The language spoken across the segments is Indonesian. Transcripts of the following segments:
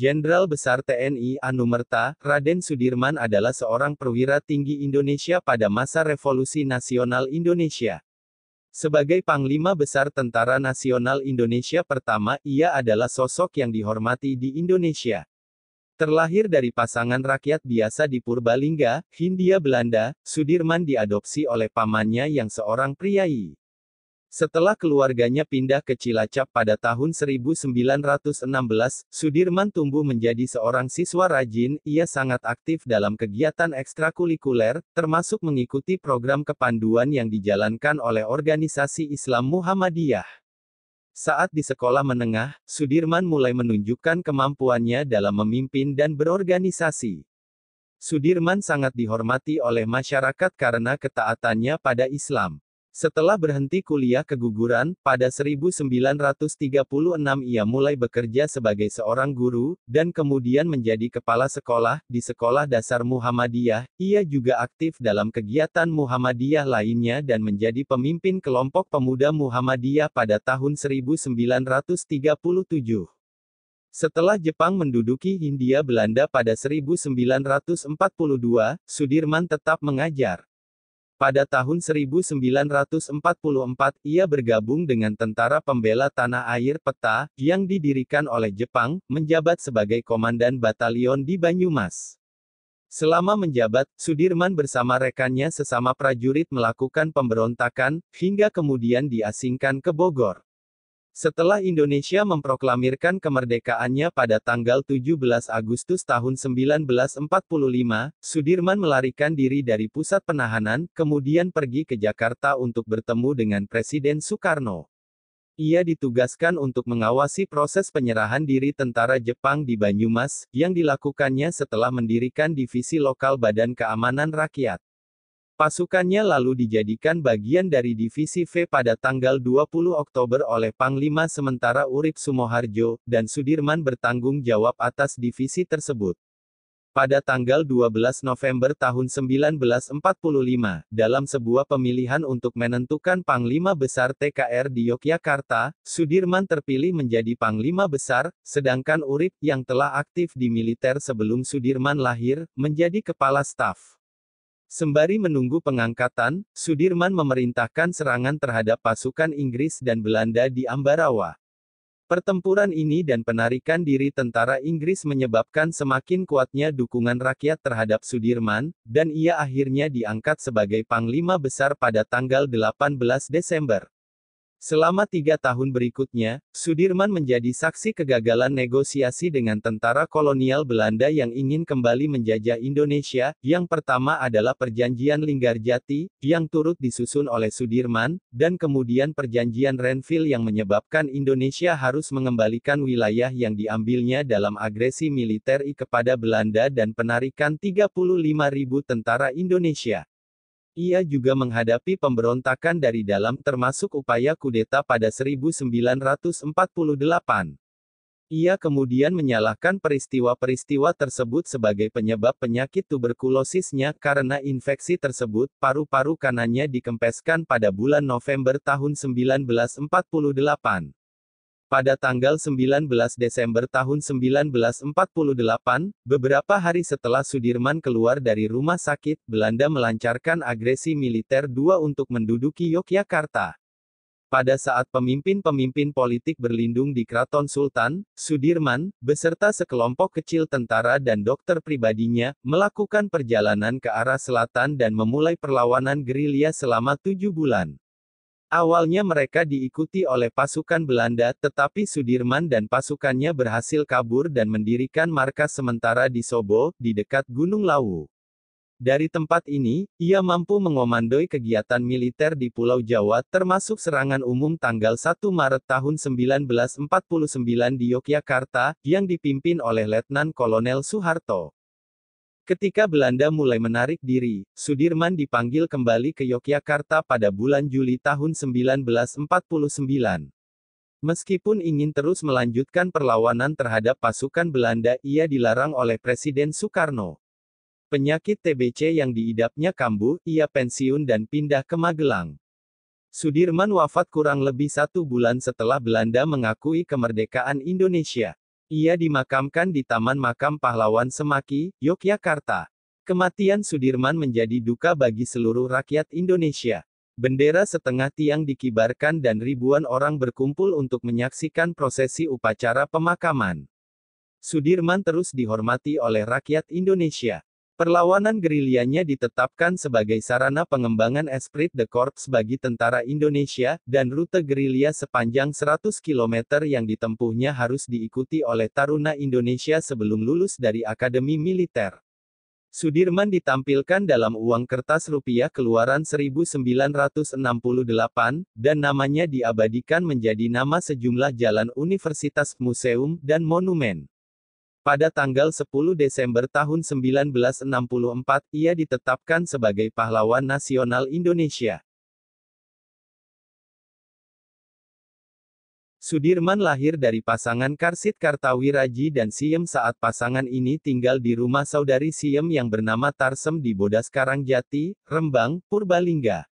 Jenderal Besar TNI Anumerta, Raden Sudirman adalah seorang perwira tinggi Indonesia pada masa Revolusi Nasional Indonesia. Sebagai Panglima Besar Tentara Nasional Indonesia pertama, ia adalah sosok yang dihormati di Indonesia. Terlahir dari pasangan rakyat biasa di Purbalingga, Hindia Belanda, Sudirman diadopsi oleh pamannya yang seorang priai. Setelah keluarganya pindah ke Cilacap pada tahun 1916, Sudirman tumbuh menjadi seorang siswa rajin, ia sangat aktif dalam kegiatan ekstrakurikuler, termasuk mengikuti program kepanduan yang dijalankan oleh organisasi Islam Muhammadiyah. Saat di sekolah menengah, Sudirman mulai menunjukkan kemampuannya dalam memimpin dan berorganisasi. Sudirman sangat dihormati oleh masyarakat karena ketaatannya pada Islam. Setelah berhenti kuliah keguguran, pada 1936 ia mulai bekerja sebagai seorang guru, dan kemudian menjadi kepala sekolah, di Sekolah Dasar Muhammadiyah, ia juga aktif dalam kegiatan Muhammadiyah lainnya dan menjadi pemimpin kelompok pemuda Muhammadiyah pada tahun 1937. Setelah Jepang menduduki Hindia Belanda pada 1942, Sudirman tetap mengajar. Pada tahun 1944, ia bergabung dengan Tentara Pembela Tanah Air PETA, yang didirikan oleh Jepang, menjabat sebagai Komandan Batalion di Banyumas. Selama menjabat, Sudirman bersama rekannya sesama prajurit melakukan pemberontakan, hingga kemudian diasingkan ke Bogor. Setelah Indonesia memproklamirkan kemerdekaannya pada tanggal 17 Agustus tahun 1945, Sudirman melarikan diri dari pusat penahanan, kemudian pergi ke Jakarta untuk bertemu dengan Presiden Soekarno. Ia ditugaskan untuk mengawasi proses penyerahan diri tentara Jepang di Banyumas, yang dilakukannya setelah mendirikan Divisi Lokal Badan Keamanan Rakyat. Pasukannya lalu dijadikan bagian dari Divisi V pada tanggal 20 Oktober oleh Panglima sementara Urip Sumoharjo, dan Sudirman bertanggung jawab atas divisi tersebut. Pada tanggal 12 November tahun 1945, dalam sebuah pemilihan untuk menentukan Panglima Besar TKR di Yogyakarta, Sudirman terpilih menjadi Panglima Besar, sedangkan Urip, yang telah aktif di militer sebelum Sudirman lahir, menjadi Kepala Staf. Sembari menunggu pengangkatan, Sudirman memerintahkan serangan terhadap pasukan Inggris dan Belanda di Ambarawa. Pertempuran ini dan penarikan diri tentara Inggris menyebabkan semakin kuatnya dukungan rakyat terhadap Sudirman, dan ia akhirnya diangkat sebagai Panglima Besar pada tanggal 18 Desember. Selama tiga tahun berikutnya, Sudirman menjadi saksi kegagalan negosiasi dengan tentara kolonial Belanda yang ingin kembali menjajah Indonesia. Yang pertama adalah Perjanjian Linggarjati, yang turut disusun oleh Sudirman, dan kemudian Perjanjian Renville yang menyebabkan Indonesia harus mengembalikan wilayah yang diambilnya dalam agresi militer kepada Belanda dan penarikan 35.000 tentara Indonesia. Ia juga menghadapi pemberontakan dari dalam termasuk upaya kudeta pada 1948. Ia kemudian menyalahkan peristiwa-peristiwa tersebut sebagai penyebab penyakit tuberkulosisnya karena infeksi tersebut paru-paru kanannya dikempeskan pada bulan November tahun 1948. Pada tanggal 19 Desember tahun 1948, beberapa hari setelah Sudirman keluar dari rumah sakit, Belanda melancarkan agresi militer dua untuk menduduki Yogyakarta. Pada saat pemimpin-pemimpin politik berlindung di Kraton Sultan, Sudirman, beserta sekelompok kecil tentara dan dokter pribadinya, melakukan perjalanan ke arah selatan dan memulai perlawanan gerilya selama tujuh bulan. Awalnya mereka diikuti oleh pasukan Belanda, tetapi Sudirman dan pasukannya berhasil kabur dan mendirikan markas sementara di Sobo, di dekat Gunung Lawu. Dari tempat ini, ia mampu mengomandoi kegiatan militer di Pulau Jawa termasuk serangan umum tanggal 1 Maret tahun 1949 di Yogyakarta, yang dipimpin oleh Letnan Kolonel Soeharto. Ketika Belanda mulai menarik diri, Sudirman dipanggil kembali ke Yogyakarta pada bulan Juli tahun 1949. Meskipun ingin terus melanjutkan perlawanan terhadap pasukan Belanda, ia dilarang oleh Presiden Soekarno. Penyakit TBC yang diidapnya kambuh, ia pensiun dan pindah ke Magelang. Sudirman wafat kurang lebih satu bulan setelah Belanda mengakui kemerdekaan Indonesia. Ia dimakamkan di Taman Makam Pahlawan Semaki, Yogyakarta. Kematian Sudirman menjadi duka bagi seluruh rakyat Indonesia. Bendera setengah tiang dikibarkan dan ribuan orang berkumpul untuk menyaksikan prosesi upacara pemakaman. Sudirman terus dihormati oleh rakyat Indonesia. Perlawanan gerilyanya ditetapkan sebagai sarana pengembangan esprit de corps bagi tentara Indonesia, dan rute gerilya sepanjang 100 km yang ditempuhnya harus diikuti oleh Taruna Indonesia sebelum lulus dari Akademi Militer. Sudirman ditampilkan dalam uang kertas rupiah keluaran 1968, dan namanya diabadikan menjadi nama sejumlah jalan universitas, museum, dan monumen. Pada tanggal 10 Desember tahun 1964, ia ditetapkan sebagai pahlawan nasional Indonesia. Sudirman lahir dari pasangan Karsit Kartawiraji dan Siem saat pasangan ini tinggal di rumah saudari Siem yang bernama Tarsem di Bodas Karangjati, Rembang, Purbalingga.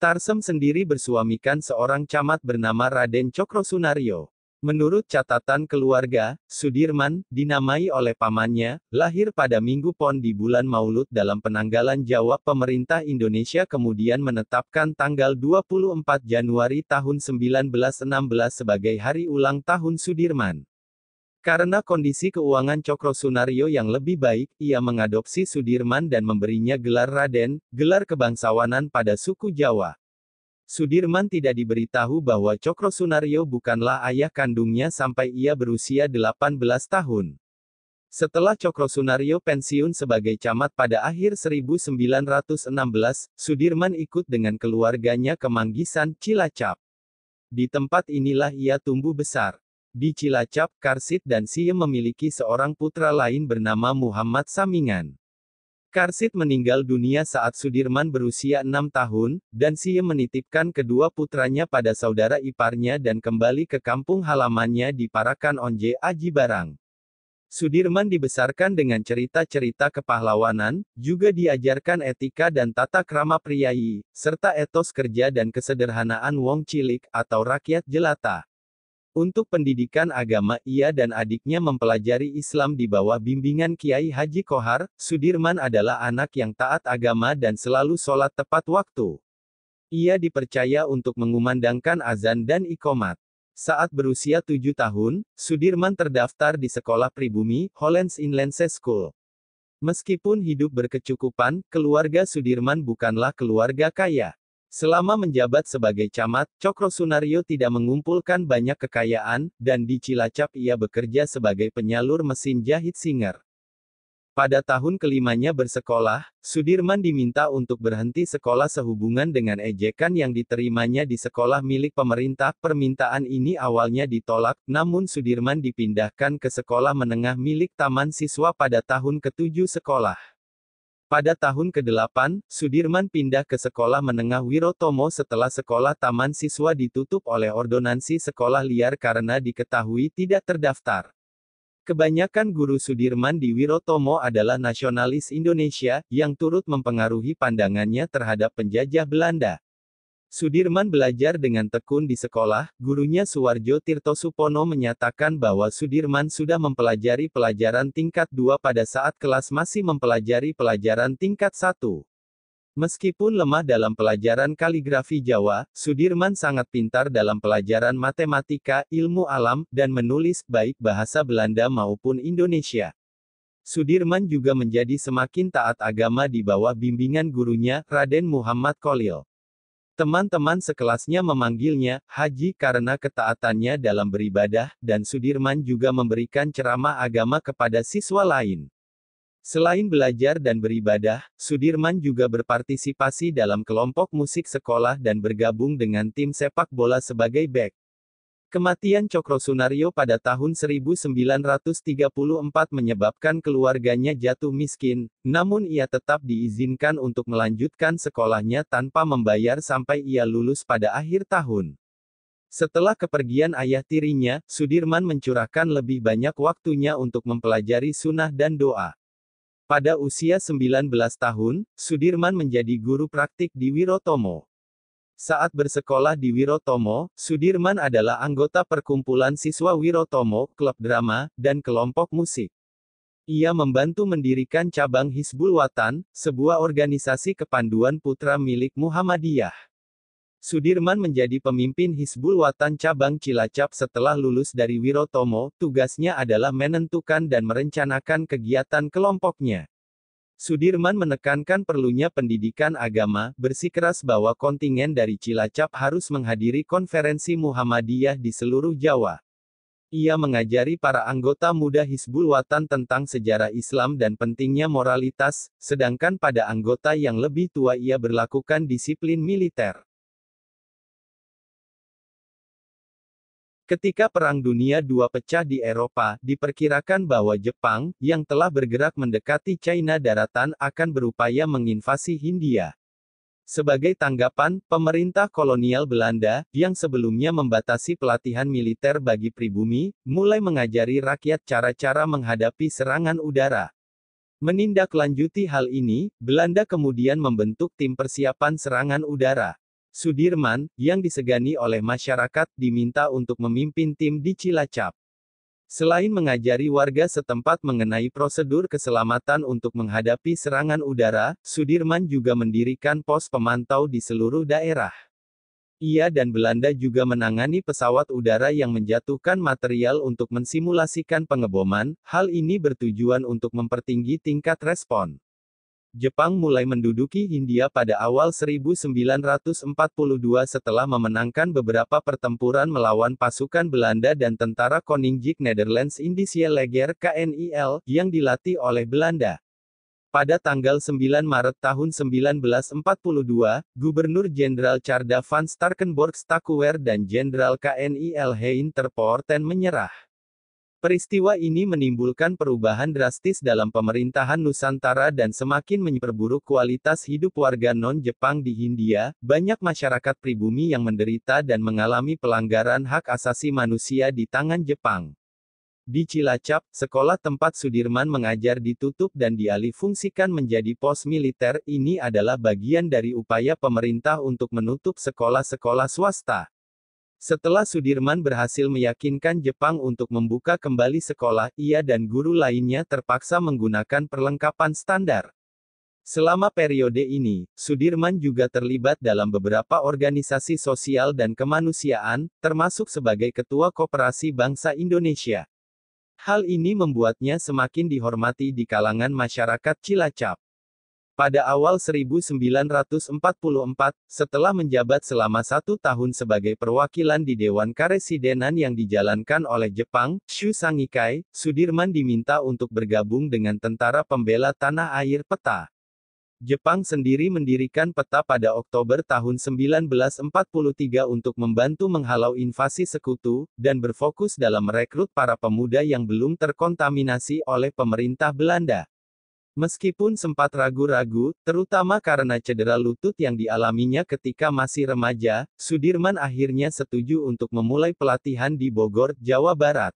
Tarsem sendiri bersuamikan seorang camat bernama Raden Cokro Sunario. Menurut catatan keluarga, Sudirman, dinamai oleh pamannya, lahir pada Minggu Pon di bulan Maulud dalam penanggalan Jawa pemerintah Indonesia kemudian menetapkan tanggal 24 Januari tahun 1916 sebagai hari ulang tahun Sudirman. Karena kondisi keuangan Cokro Sunario yang lebih baik, ia mengadopsi Sudirman dan memberinya gelar Raden, gelar kebangsawanan pada suku Jawa. Sudirman tidak diberitahu bahwa Cokro Sunario bukanlah ayah kandungnya sampai ia berusia 18 tahun. Setelah Cokro Sunario pensiun sebagai camat pada akhir 1916, Sudirman ikut dengan keluarganya ke Manggisan, Cilacap. Di tempat inilah ia tumbuh besar. Di Cilacap, Karsit dan Siem memiliki seorang putra lain bernama Muhammad Samingan. Karsit meninggal dunia saat Sudirman berusia enam tahun, dan Sie menitipkan kedua putranya pada saudara iparnya dan kembali ke kampung halamannya di Parakan Onje Aji Barang. Sudirman dibesarkan dengan cerita-cerita kepahlawanan, juga diajarkan etika dan tata krama priayi, serta etos kerja dan kesederhanaan wong cilik atau rakyat jelata. Untuk pendidikan agama, ia dan adiknya mempelajari Islam di bawah bimbingan Kiai Haji Kohar. Sudirman adalah anak yang taat agama dan selalu sholat tepat waktu. Ia dipercaya untuk mengumandangkan azan dan ikomat. Saat berusia tujuh tahun, Sudirman terdaftar di sekolah pribumi, Hollands Inland School. Meskipun hidup berkecukupan, keluarga Sudirman bukanlah keluarga kaya. Selama menjabat sebagai camat, Cokro Sunario tidak mengumpulkan banyak kekayaan, dan di Cilacap ia bekerja sebagai penyalur mesin jahit Singer. Pada tahun kelimanya bersekolah, Sudirman diminta untuk berhenti sekolah sehubungan dengan ejekan yang diterimanya di sekolah milik pemerintah. Permintaan ini awalnya ditolak, namun Sudirman dipindahkan ke sekolah menengah milik Taman Siswa pada tahun ketujuh sekolah. Pada tahun ke-8, Sudirman pindah ke Sekolah Menengah Wirotomo setelah sekolah taman siswa ditutup oleh ordonansi sekolah liar karena diketahui tidak terdaftar. Kebanyakan guru Sudirman di Wirotomo adalah nasionalis Indonesia, yang turut mempengaruhi pandangannya terhadap penjajah Belanda. Sudirman belajar dengan tekun di sekolah, gurunya Suwarjo Tirto Supono menyatakan bahwa Sudirman sudah mempelajari pelajaran tingkat 2 pada saat kelas masih mempelajari pelajaran tingkat 1. Meskipun lemah dalam pelajaran kaligrafi Jawa, Sudirman sangat pintar dalam pelajaran matematika, ilmu alam, dan menulis, baik bahasa Belanda maupun Indonesia. Sudirman juga menjadi semakin taat agama di bawah bimbingan gurunya, Raden Muhammad Kolil. Teman-teman sekelasnya memanggilnya Haji karena ketaatannya dalam beribadah, dan Sudirman juga memberikan ceramah agama kepada siswa lain. Selain belajar dan beribadah, Sudirman juga berpartisipasi dalam kelompok musik sekolah dan bergabung dengan tim sepak bola sebagai back. Kematian Cokro Sunario pada tahun 1934 menyebabkan keluarganya jatuh miskin, namun ia tetap diizinkan untuk melanjutkan sekolahnya tanpa membayar sampai ia lulus pada akhir tahun. Setelah kepergian ayah tirinya, Sudirman mencurahkan lebih banyak waktunya untuk mempelajari sunnah dan doa. Pada usia 19 tahun, Sudirman menjadi guru praktik di Wirotomo. Saat bersekolah di Wirotomo, Sudirman adalah anggota perkumpulan siswa Wirotomo, klub drama, dan kelompok musik. Ia membantu mendirikan cabang Hizbul Watan, sebuah organisasi kepanduan putra milik Muhammadiyah. Sudirman menjadi pemimpin Hizbul Watan cabang Cilacap setelah lulus dari Wirotomo, tugasnya adalah menentukan dan merencanakan kegiatan kelompoknya. Sudirman menekankan perlunya pendidikan agama, bersikeras bahwa kontingen dari Cilacap harus menghadiri konferensi Muhammadiyah di seluruh Jawa. Ia mengajari para anggota muda Hizbul Watan tentang sejarah Islam dan pentingnya moralitas, sedangkan pada anggota yang lebih tua ia berlakukan disiplin militer. Ketika Perang Dunia II pecah di Eropa, diperkirakan bahwa Jepang, yang telah bergerak mendekati China daratan akan berupaya menginvasi Hindia. Sebagai tanggapan, pemerintah kolonial Belanda, yang sebelumnya membatasi pelatihan militer bagi pribumi, mulai mengajari rakyat cara-cara menghadapi serangan udara. Menindaklanjuti hal ini, Belanda kemudian membentuk tim persiapan serangan udara. Sudirman, yang disegani oleh masyarakat, diminta untuk memimpin tim di Cilacap. Selain mengajari warga setempat mengenai prosedur keselamatan untuk menghadapi serangan udara, Sudirman juga mendirikan pos pemantau di seluruh daerah. Ia dan Belanda juga menangani pesawat udara yang menjatuhkan material untuk mensimulasikan pengeboman, hal ini bertujuan untuk mempertinggi tingkat respon. Jepang mulai menduduki India pada awal 1942 setelah memenangkan beberapa pertempuran melawan pasukan Belanda dan tentara Koningjik Netherlands Indische Leger KNIL, yang dilatih oleh Belanda. Pada tanggal 9 Maret tahun 1942, Gubernur Jenderal Carda van Starkenborg Stakuwer dan Jenderal KNIL Hein Terpoorten menyerah. Peristiwa ini menimbulkan perubahan drastis dalam pemerintahan Nusantara dan semakin memperburuk kualitas hidup warga non-Jepang di Hindia. Banyak masyarakat pribumi yang menderita dan mengalami pelanggaran hak asasi manusia di tangan Jepang. Di Cilacap, sekolah tempat Sudirman mengajar ditutup dan dialihfungsikan menjadi pos militer. Ini adalah bagian dari upaya pemerintah untuk menutup sekolah-sekolah swasta. Setelah Sudirman berhasil meyakinkan Jepang untuk membuka kembali sekolah, ia dan guru lainnya terpaksa menggunakan perlengkapan standar. Selama periode ini, Sudirman juga terlibat dalam beberapa organisasi sosial dan kemanusiaan, termasuk sebagai Ketua Koperasi Bangsa Indonesia. Hal ini membuatnya semakin dihormati di kalangan masyarakat Cilacap. Pada awal 1944, setelah menjabat selama satu tahun sebagai perwakilan di Dewan Karesidenan yang dijalankan oleh Jepang, Shu Sangikai, Sudirman diminta untuk bergabung dengan Tentara Pembela Tanah Air PETA. Jepang sendiri mendirikan PETA pada Oktober tahun 1943 untuk membantu menghalau invasi sekutu, dan berfokus dalam merekrut para pemuda yang belum terkontaminasi oleh pemerintah Belanda. Meskipun sempat ragu-ragu, terutama karena cedera lutut yang dialaminya ketika masih remaja, Sudirman akhirnya setuju untuk memulai pelatihan di Bogor, Jawa Barat.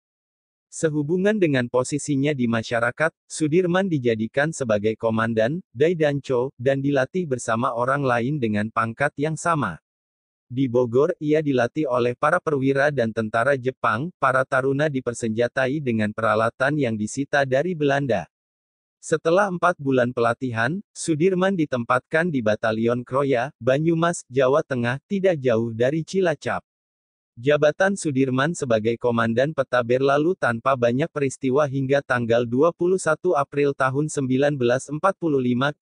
Sehubungan dengan posisinya di masyarakat, Sudirman dijadikan sebagai komandan, danco, dan dilatih bersama orang lain dengan pangkat yang sama. Di Bogor, ia dilatih oleh para perwira dan tentara Jepang, para taruna dipersenjatai dengan peralatan yang disita dari Belanda. Setelah empat bulan pelatihan, Sudirman ditempatkan di Batalion Kroya, Banyumas, Jawa Tengah, tidak jauh dari Cilacap. Jabatan Sudirman sebagai Komandan Peta berlalu tanpa banyak peristiwa hingga tanggal 21 April tahun 1945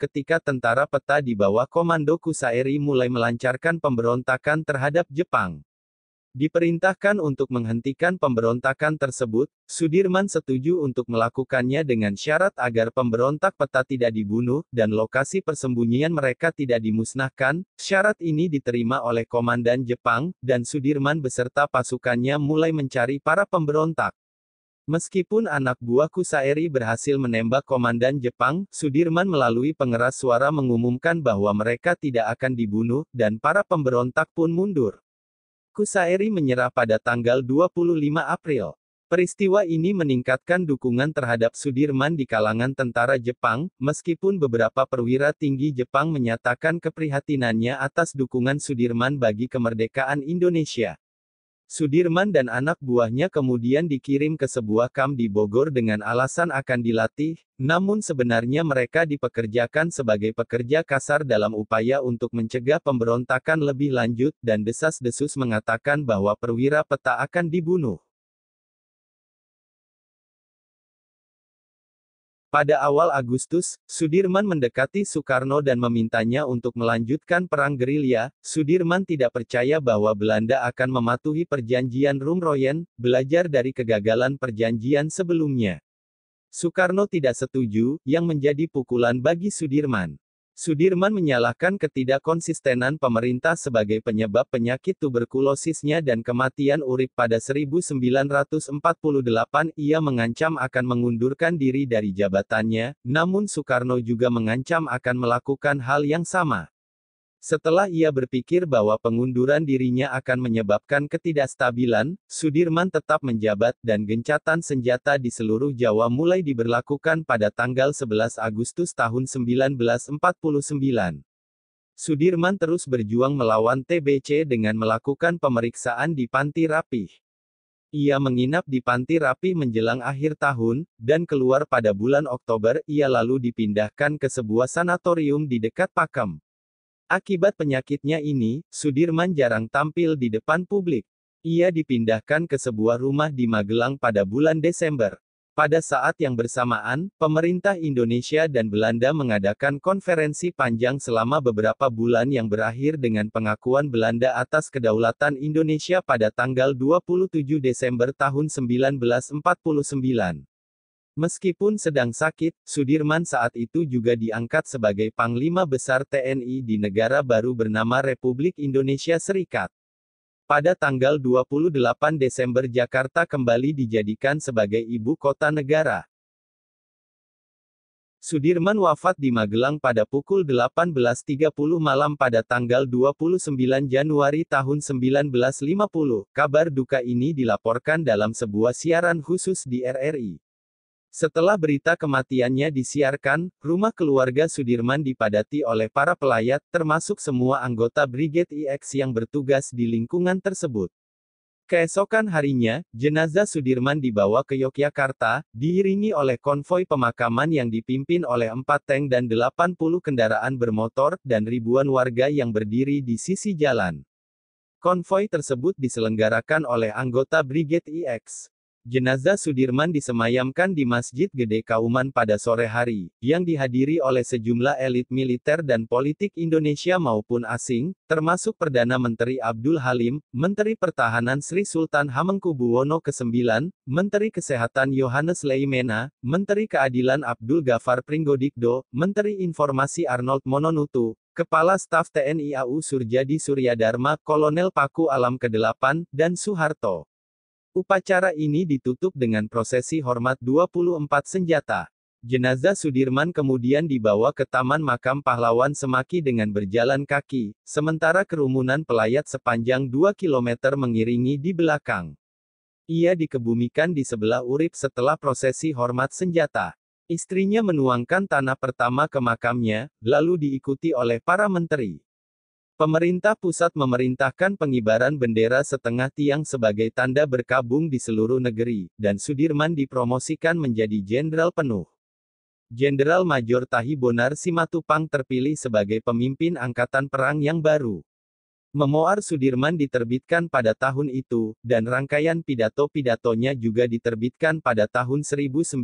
ketika tentara peta di bawah Komando Kusairi mulai melancarkan pemberontakan terhadap Jepang. Diperintahkan untuk menghentikan pemberontakan tersebut, Sudirman setuju untuk melakukannya dengan syarat agar pemberontak peta tidak dibunuh dan lokasi persembunyian mereka tidak dimusnahkan. Syarat ini diterima oleh Komandan Jepang, dan Sudirman beserta pasukannya mulai mencari para pemberontak. Meskipun anak buah Kusairi berhasil menembak komandan Jepang, Sudirman melalui pengeras suara mengumumkan bahwa mereka tidak akan dibunuh, dan para pemberontak pun mundur. Kusairi menyerah pada tanggal 25 April. Peristiwa ini meningkatkan dukungan terhadap Sudirman di kalangan tentara Jepang, meskipun beberapa perwira tinggi Jepang menyatakan keprihatinannya atas dukungan Sudirman bagi kemerdekaan Indonesia. Sudirman dan anak buahnya kemudian dikirim ke sebuah kam di Bogor dengan alasan akan dilatih, namun sebenarnya mereka dipekerjakan sebagai pekerja kasar dalam upaya untuk mencegah pemberontakan lebih lanjut dan desas-desus mengatakan bahwa perwira peta akan dibunuh. Pada awal Agustus, Sudirman mendekati Soekarno dan memintanya untuk melanjutkan perang gerilya. Sudirman tidak percaya bahwa Belanda akan mematuhi perjanjian Rumroyen, belajar dari kegagalan perjanjian sebelumnya. Soekarno tidak setuju, yang menjadi pukulan bagi Sudirman. Sudirman menyalahkan ketidakkonsistenan pemerintah sebagai penyebab penyakit tuberkulosisnya dan kematian urip pada 1948. Ia mengancam akan mengundurkan diri dari jabatannya, namun Soekarno juga mengancam akan melakukan hal yang sama. Setelah ia berpikir bahwa pengunduran dirinya akan menyebabkan ketidakstabilan, Sudirman tetap menjabat dan gencatan senjata di seluruh Jawa mulai diberlakukan pada tanggal 11 Agustus tahun 1949. Sudirman terus berjuang melawan TBC dengan melakukan pemeriksaan di Panti Rapih. Ia menginap di Panti Rapih menjelang akhir tahun, dan keluar pada bulan Oktober, ia lalu dipindahkan ke sebuah sanatorium di dekat Pakem. Akibat penyakitnya ini, Sudirman jarang tampil di depan publik. Ia dipindahkan ke sebuah rumah di Magelang pada bulan Desember. Pada saat yang bersamaan, pemerintah Indonesia dan Belanda mengadakan konferensi panjang selama beberapa bulan yang berakhir dengan pengakuan Belanda atas kedaulatan Indonesia pada tanggal 27 Desember tahun 1949. Meskipun sedang sakit, Sudirman saat itu juga diangkat sebagai Panglima Besar TNI di negara baru bernama Republik Indonesia Serikat. Pada tanggal 28 Desember Jakarta kembali dijadikan sebagai ibu kota negara. Sudirman wafat di Magelang pada pukul 18.30 malam pada tanggal 29 Januari tahun 1950. Kabar duka ini dilaporkan dalam sebuah siaran khusus di RRI. Setelah berita kematiannya disiarkan, rumah keluarga Sudirman dipadati oleh para pelayat, termasuk semua anggota Brigade IX yang bertugas di lingkungan tersebut. Keesokan harinya, jenazah Sudirman dibawa ke Yogyakarta, diiringi oleh konvoi pemakaman yang dipimpin oleh empat tank dan 80 kendaraan bermotor, dan ribuan warga yang berdiri di sisi jalan. Konvoi tersebut diselenggarakan oleh anggota Brigade IX. Jenazah Sudirman disemayamkan di Masjid Gede Kauman pada sore hari, yang dihadiri oleh sejumlah elit militer dan politik Indonesia maupun asing, termasuk Perdana Menteri Abdul Halim, Menteri Pertahanan Sri Sultan Hamengkubuwono ke-9, Menteri Kesehatan Yohanes Leimena, Menteri Keadilan Abdul Ghafar Pringgodikdo, Menteri Informasi Arnold Mononutu, Kepala Staf TNI AU Surjadi Suryadharma, Kolonel Paku Alam ke-8, dan Soeharto. Upacara ini ditutup dengan prosesi hormat 24 senjata. Jenazah Sudirman kemudian dibawa ke Taman Makam Pahlawan Semaki dengan berjalan kaki, sementara kerumunan pelayat sepanjang 2 km mengiringi di belakang. Ia dikebumikan di sebelah urip setelah prosesi hormat senjata. Istrinya menuangkan tanah pertama ke makamnya, lalu diikuti oleh para menteri. Pemerintah pusat memerintahkan pengibaran bendera setengah tiang sebagai tanda berkabung di seluruh negeri, dan Sudirman dipromosikan menjadi jenderal penuh. Jenderal Major Tahi Bonar Simatupang terpilih sebagai pemimpin angkatan perang yang baru. Memoar Sudirman diterbitkan pada tahun itu, dan rangkaian pidato-pidatonya juga diterbitkan pada tahun 1970.